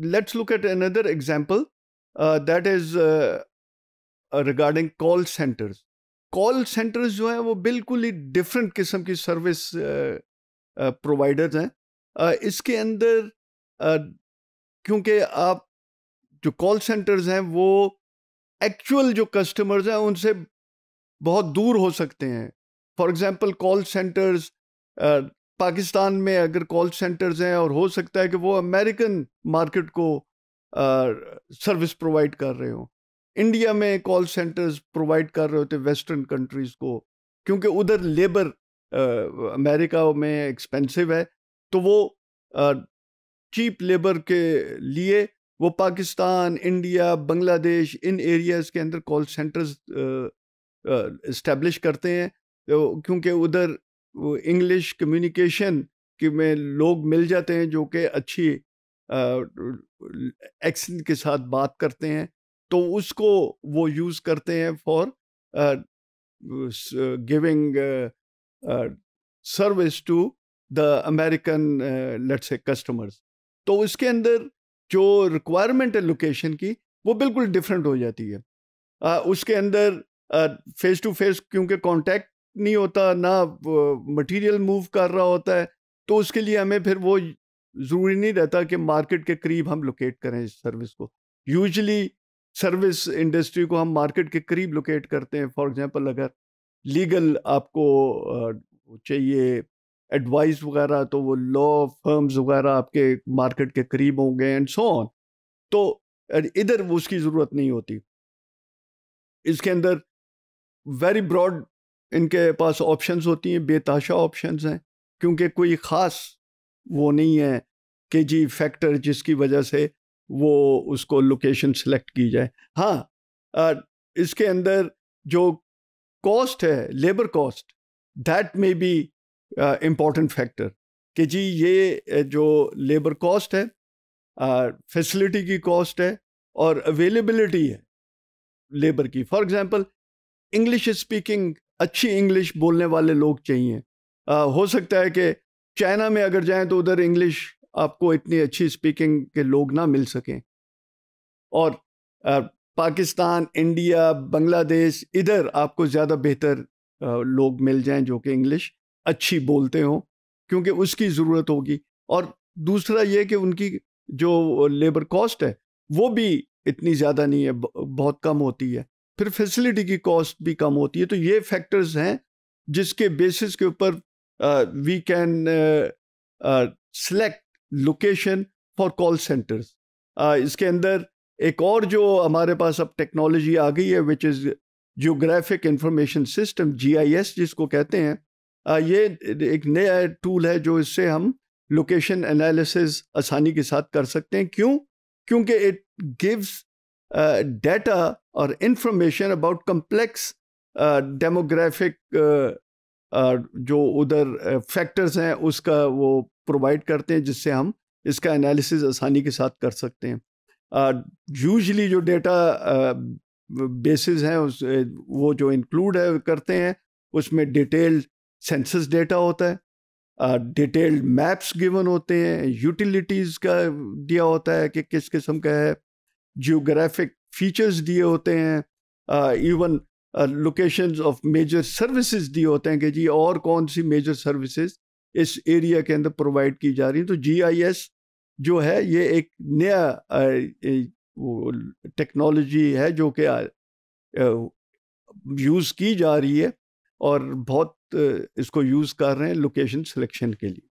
let's look at another example uh, that is regarding call centres call centres जो हैं वो बिल्कुल ही different किस्म की सर्विस प्रोवाइडर्स uh, uh, हैं इसके अंदर क्योंकि आप जो कॉल सेंटर्स हैं वो एक्चुअल जो कस्टमर्स हैं उनसे बहुत दूर हो सकते हैं for example call centres Pakistan में अगर कॉल सेंटर्स हैं और हो सकता है कि वो अमेरिकन मार्केट को सर्विस प्रोवाइड कर रहे हो इंडिया में कॉल सेंटर्स प्रोवाइड कर रहे होते वेस्टर्न कंट्रीज़ को क्योंकि उधर लेबर अमेरिका में एक्सपेंसिव है तो वो चीप लेबर के लिए वो पाकिस्तान इंडिया बांग्लादेश इन एरियाज़ के अंदर कॉल सेंटर्स इस्टेब्लिश करते हैं तो क्योंकि उधर इंग्लिश कम्युनिकेशन कि में लोग मिल जाते हैं जो कि अच्छी एक्सेंट के साथ बात करते हैं तो उसको वो यूज़ करते हैं for giving service to the American लेट से कस्टमर्स तो उसके अंदर जो रिक्वायरमेंट है लोकेशन की वो बिल्कुल डिफरेंट हो जाती है uh, उसके अंदर फेस टू फेस क्योंकि कांटेक्ट नहीं होता ना मटेरियल मूव कर रहा होता है तो उसके लिए हमें फिर वो ज़रूरी नहीं रहता कि मार्केट के करीब हम लोकेट करें इस सर्विस को यूजली सर्विस इंडस्ट्री को हम मार्केट के करीब लोकेट करते हैं फॉर एग्जांपल अगर लीगल आपको चाहिए एडवाइस वगैरह तो वो लॉ फर्म्स वगैरह आपके मार्केट के करीब होंगे एंड सो ऑन तो इधर उसकी ज़रूरत नहीं होती इसके अंदर वेरी ब्रॉड इनके पास ऑप्शंस होती हैं बेताशा ऑप्शंस हैं क्योंकि कोई ख़ास वो नहीं है कि जी फैक्टर जिसकी वजह से वो उसको लोकेशन सेलेक्ट की जाए हाँ इसके अंदर जो कॉस्ट है labour cost that may be important factor कि जी ये जो लेबर कॉस्ट है फैसिलिटी uh, की कॉस्ट है और अवेलेबिलिटी है लेबर की फॉर एग्जांपल इंग्लिश स्पीकिंग अच्छी इंग्लिश बोलने वाले लोग चाहिए आ, हो सकता है कि चाइना में अगर जाएं तो उधर इंग्लिश आपको इतनी अच्छी स्पीकिंग के लोग ना मिल सकें और आ, पाकिस्तान इंडिया बांग्लादेश इधर आपको ज़्यादा बेहतर लोग मिल जाएं जो कि इंग्लिश अच्छी बोलते हों क्योंकि उसकी ज़रूरत होगी और दूसरा ये कि उनकी जो लेबर कॉस्ट है वो भी इतनी ज़्यादा नहीं है बहुत कम होती है फिर फैसिलिटी की कॉस्ट भी कम होती है तो ये फैक्टर्स हैं जिसके बेसिस के ऊपर we can select location for call centres इसके अंदर एक और जो हमारे पास अब टेक्नोलॉजी आ गई है which is geographic information system GIS जिसको कहते हैं आ, ये एक नया टूल है जो इससे हम लोकेशन एनालिसिस आसानी के साथ कर सकते हैं क्यों क्योंकि it gives Uh, data or information about complex uh, demographic uh, जो उधर फैक्टर्स हैं उसका वो प्रोवाइड करते हैं जिससे हम इसका एनालिसिस आसानी के साथ कर सकते हैं यूजली जो डेटा बेसिस हैं उस वो जो इंक्लूड है करते हैं उसमें डिटेल्ड सेंसस डेटा होता है डिटेल्ड मैप्स गिवन होते हैं यूटिलिटीज़ का दिया होता है कि किस किस्म का है जियोग्राफिक फीचर्स दिए होते हैं even location of major services दिए होते हैं कि जी और कौन सी मेजर सर्विसेज इस एरिया के अंदर प्रोवाइड की जा रही है तो जीआईएस जो है ये एक नया टेक्नोलॉजी है जो कि यूज़ की जा रही है और बहुत इसको यूज़ कर रहे हैं लोकेशन सिलेक्शन के लिए